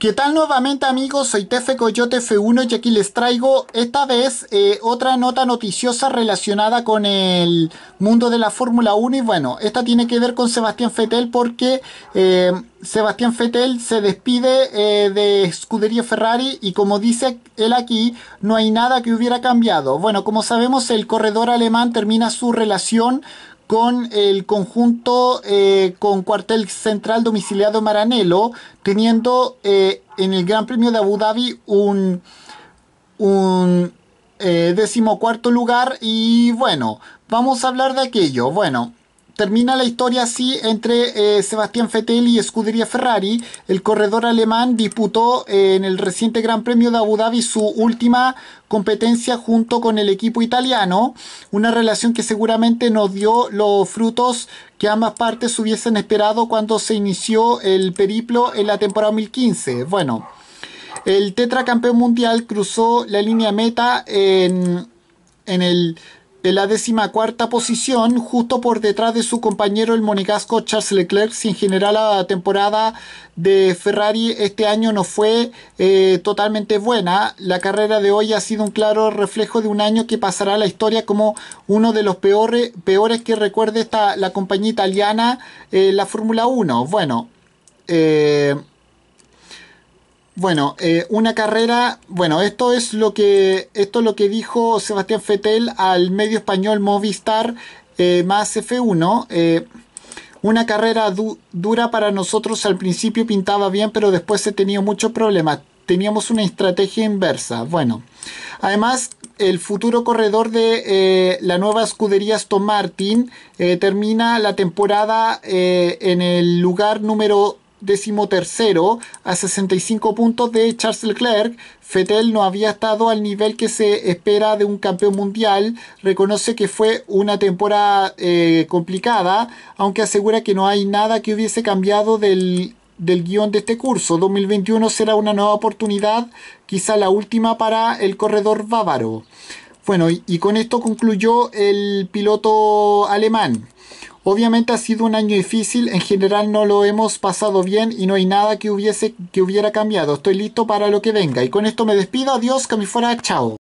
¿Qué tal nuevamente amigos? Soy Tefe Coyote F1 y aquí les traigo esta vez eh, otra nota noticiosa relacionada con el mundo de la Fórmula 1 y bueno, esta tiene que ver con Sebastián Fettel porque eh, Sebastián Fettel se despide eh, de Scuderia Ferrari y como dice él aquí, no hay nada que hubiera cambiado. Bueno, como sabemos el corredor alemán termina su relación con el conjunto eh, con cuartel central domiciliado Maranelo, teniendo eh, en el Gran Premio de Abu Dhabi un, un eh, decimocuarto lugar. Y bueno, vamos a hablar de aquello. Bueno, termina la historia así entre eh, Sebastián Fettel y Scuderia Ferrari. El corredor alemán disputó eh, en el reciente Gran Premio de Abu Dhabi su última competencia junto con el equipo italiano, una relación que seguramente nos dio los frutos que ambas partes hubiesen esperado cuando se inició el periplo en la temporada 2015. Bueno, el tetracampeón mundial cruzó la línea meta en, en el en la cuarta posición, justo por detrás de su compañero el monegasco Charles Leclerc. sin en general la temporada de Ferrari este año no fue eh, totalmente buena, la carrera de hoy ha sido un claro reflejo de un año que pasará a la historia como uno de los peores, peores que recuerde esta, la compañía italiana, eh, la Fórmula 1. Bueno. Eh, bueno, eh, una carrera, bueno, esto es lo que esto es lo que dijo Sebastián Fetel al medio español Movistar eh, más F1. Eh, una carrera dura para nosotros al principio pintaba bien, pero después se tenía muchos problemas. Teníamos una estrategia inversa. Bueno, además el futuro corredor de la nueva escudería Aston Martin termina la temporada en el lugar número tercero a 65 puntos de Charles Leclerc. Fettel no había estado al nivel que se espera de un campeón mundial. Reconoce que fue una temporada eh, complicada, aunque asegura que no hay nada que hubiese cambiado del, guión de este curso. 2021 será una nueva oportunidad, quizá la última para el corredor bávaro. Bueno, y con esto concluyó el piloto alemán. Obviamente ha sido un año difícil, en general no lo hemos pasado bien y no hay nada que, hubiese, que hubiera cambiado. Estoy listo para lo que venga. Y con esto me despido, adiós, que me fuera, chao.